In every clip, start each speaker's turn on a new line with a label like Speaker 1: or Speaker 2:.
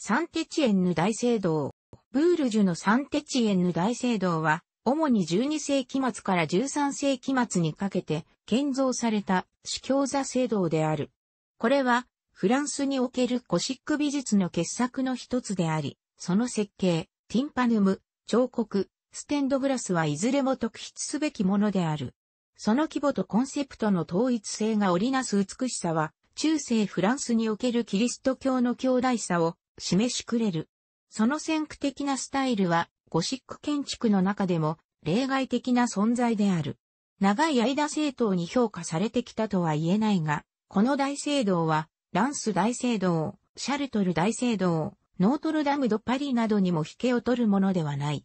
Speaker 1: サンテチエンヌ大聖堂。ブールジュのサンテチエンヌ大聖堂は、主に12世紀末から13世紀末にかけて建造された司教座聖堂である。これは、フランスにおけるコシック美術の傑作の一つであり、その設計、ティンパヌム、彫刻、ステンドグラスはいずれも特筆すべきものである。その規模とコンセプトの統一性が織りなす美しさは、中世フランスにおけるキリスト教の強大さを示しくれる。その先駆的なスタイルは、ゴシック建築の中でも、例外的な存在である。長い間政党に評価されてきたとは言えないが、この大聖堂は、ランス大聖堂、シャルトル大聖堂、ノートルダムドパリなどにも引けを取るものではない。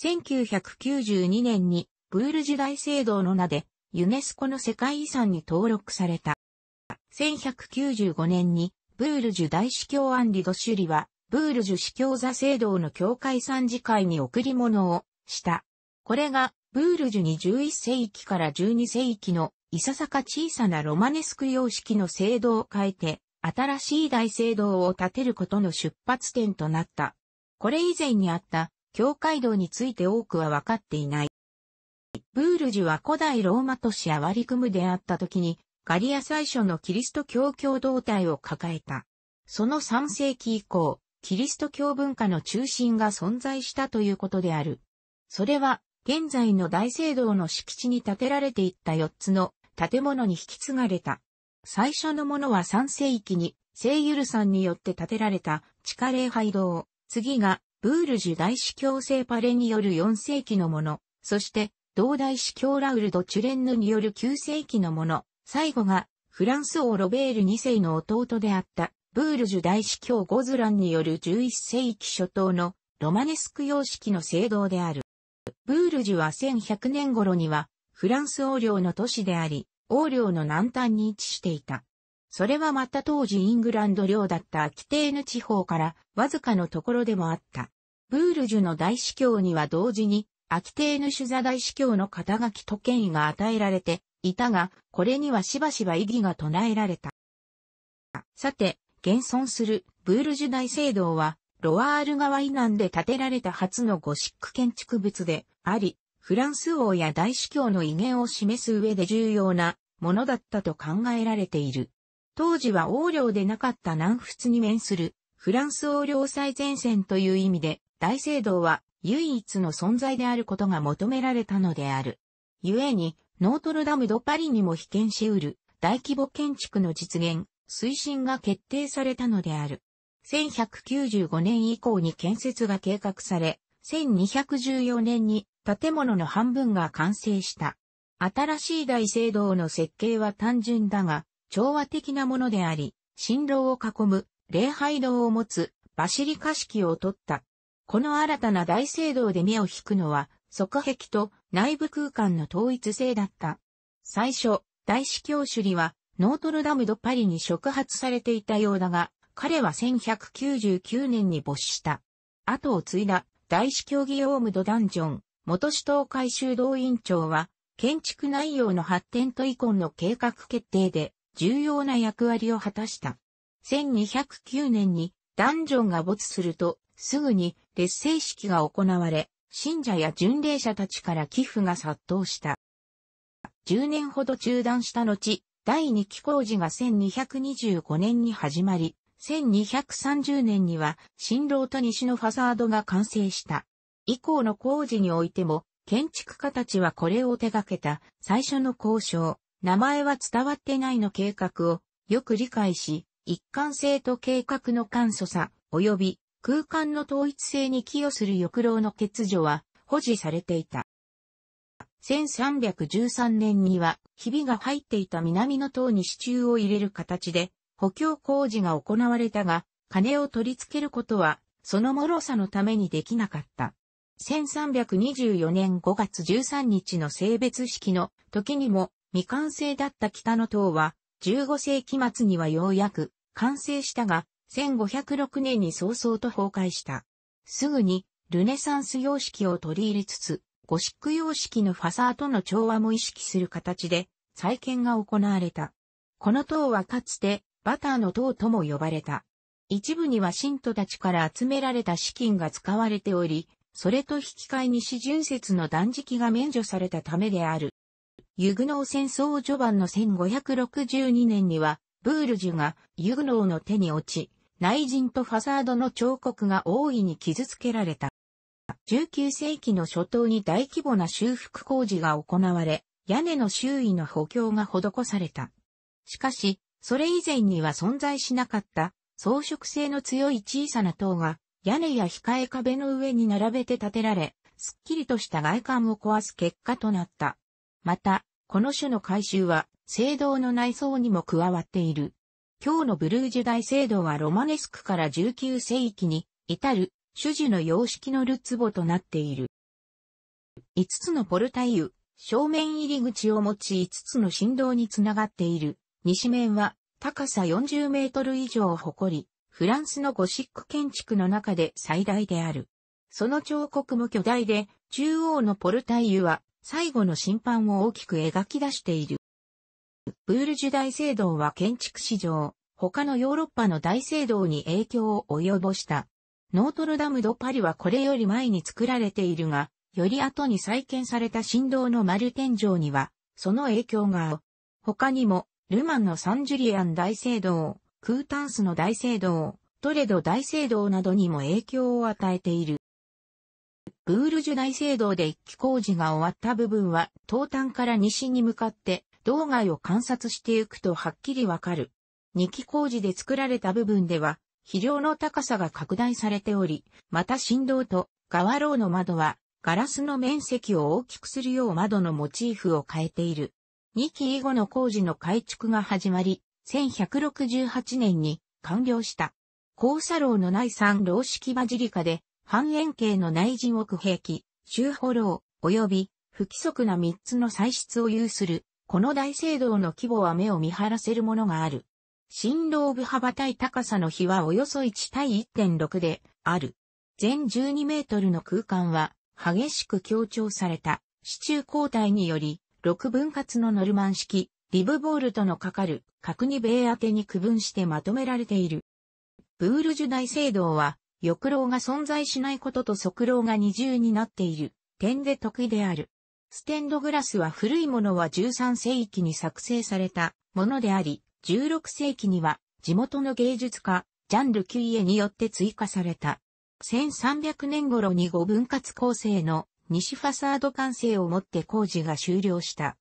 Speaker 1: 1992年に、ブールジュ大聖堂の名で、ユネスコの世界遺産に登録された。1195年に、ブールジュ大司教アンリ・ドシュリは、ブールジュ司教座聖堂の教会参事会に贈り物をした。これが、ブールジュに11世紀から12世紀のいささか小さなロマネスク様式の聖堂を変えて、新しい大聖堂を建てることの出発点となった。これ以前にあった教会堂について多くは分かっていない。ブールジュは古代ローマ都市アワリクムであった時にガリア最初のキリスト教共同体を抱えた。その3世紀以降、キリスト教文化の中心が存在したということである。それは、現在の大聖堂の敷地に建てられていった4つの建物に引き継がれた。最初のものは3世紀に、聖ユルさんによって建てられた地下礼拝堂。次が、ブールジュ大司教聖パレによる4世紀のもの。そして、同大司教ラウルド・チュレンヌによる9世紀のもの。最後が、フランス王ロベール2世の弟であった、ブールジュ大司教ゴズランによる11世紀初頭のロマネスク様式の聖堂である。ブールジュは1100年頃には、フランス王領の都市であり、王領の南端に位置していた。それはまた当時イングランド領だったアキテーヌ地方からわずかのところでもあった。ブールジュの大司教には同時に、アキテーヌ主座大司教の肩書きと権威が与えられて、いたが、これにはしばしば異議が唱えられた。さて、現存するブールジュ大聖堂は、ロワール川以南で建てられた初のゴシック建築物であり、フランス王や大主教の威厳を示す上で重要なものだったと考えられている。当時は王領でなかった南仏に面するフランス王領最前線という意味で大聖堂は唯一の存在であることが求められたのである。故にノートルダム・ド・パリにも被験し得る大規模建築の実現、推進が決定されたのである。1195年以降に建設が計画され、1214年に建物の半分が完成した。新しい大聖堂の設計は単純だが、調和的なものであり、新郎を囲む礼拝堂を持つバシリカ式を取った。この新たな大聖堂で目を引くのは、側壁と内部空間の統一性だった。最初、大司教主里は、ノートルダム・ド・パリに触発されていたようだが、彼は1199年に没した。後を継いだ大司教ギオーム・ド・ダンジョン、元首都会修道員長は、建築内容の発展と遺恨の計画決定で重要な役割を果たした。1209年にダンジョンが没すると、すぐに劣勢式が行われ、信者や巡礼者たちから寄付が殺到した。10年ほど中断した後、第2期工事が1225年に始まり、1230年には新郎と西のファサードが完成した。以降の工事においても、建築家たちはこれを手掛けた最初の交渉、名前は伝わってないの計画をよく理解し、一貫性と計画の簡素さ、及び空間の統一性に寄与する抑浪の欠如は保持されていた。1313年には、ひびが入っていた南の塔に支柱を入れる形で、補強工事が行われたが、金を取り付けることは、その脆さのためにできなかった。1324年5月13日の性別式の時にも未完成だった北の塔は15世紀末にはようやく完成したが1506年に早々と崩壊した。すぐに、ルネサンス様式を取り入れつつ、ゴシック様式のファサーとの調和も意識する形で、再建が行われた。この塔はかつて、バターの塔とも呼ばれた。一部には信徒たちから集められた資金が使われており、それと引き換えに四巡節の断食が免除されたためである。ユグノー戦争序盤の1562年には、ブールジュがユグノーの手に落ち、内陣とファサードの彫刻が大いに傷つけられた。19世紀の初頭に大規模な修復工事が行われ、屋根の周囲の補強が施された。しかし、それ以前には存在しなかった装飾性の強い小さな塔が屋根や控え壁の上に並べて建てられ、すっきりとした外観を壊す結果となった。また、この種の改修は、聖堂の内装にも加わっている。今日のブルージュ大聖堂はロマネスクから19世紀に至る種々の様式のルツボとなっている。5つのポルタイユ、正面入り口を持ち5つの振動につながっている。西面は高さ40メートル以上を誇り、フランスのゴシック建築の中で最大である。その彫刻も巨大で、中央のポルタイユは最後の審判を大きく描き出している。ブールジュ大聖堂は建築史上、他のヨーロッパの大聖堂に影響を及ぼした。ノートルダム・ド・パリはこれより前に作られているが、より後に再建された振動の丸天井には、その影響が、他にも、ルマンのサンジュリアン大聖堂、クータンスの大聖堂、トレド大聖堂などにも影響を与えている。ブールジュ大聖堂で一期工事が終わった部分は、東端から西に向かって道外を観察していくとはっきりわかる。2期工事で作られた部分では、肥料の高さが拡大されており、また振動と側廊の窓は、ガラスの面積を大きくするよう窓のモチーフを変えている。2期以後の工事の改築が始まり、1168年に完了した。高砂楼の内産楼式バジリカで、半円形の内陣奥壁、器、周波楼、及び不規則な3つの歳出を有するこの大聖堂の規模は目を見張らせるものがある。新郎部幅対高さの比はおよそ1対1.6である。全12メートルの空間は激しく強調された支柱交代により6分割のノルマン式リブボールとのかかる角に米宛てに区分してまとめられている。ブールジュ大聖堂は翼廊が存在しないことと側廊が二重になっている点で得意である。ステンドグラスは古いものは13世紀に作成されたものであり、16世紀には地元の芸術家、ジャンル・キュイエによって追加された。1300年頃に5分割構成の西ファサード完成をもって工事が終了した。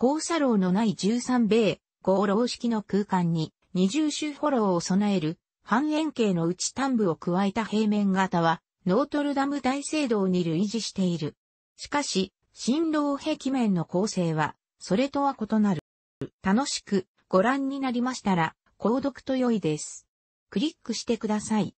Speaker 1: 交差楼のない13米、合楼式の空間に二重周フォローを備える半円形の内端部を加えた平面型はノートルダム大聖堂に類似している。しかし、新郎壁面の構成は、それとは異なる。楽しくご覧になりましたら、購読と良いです。クリックしてください。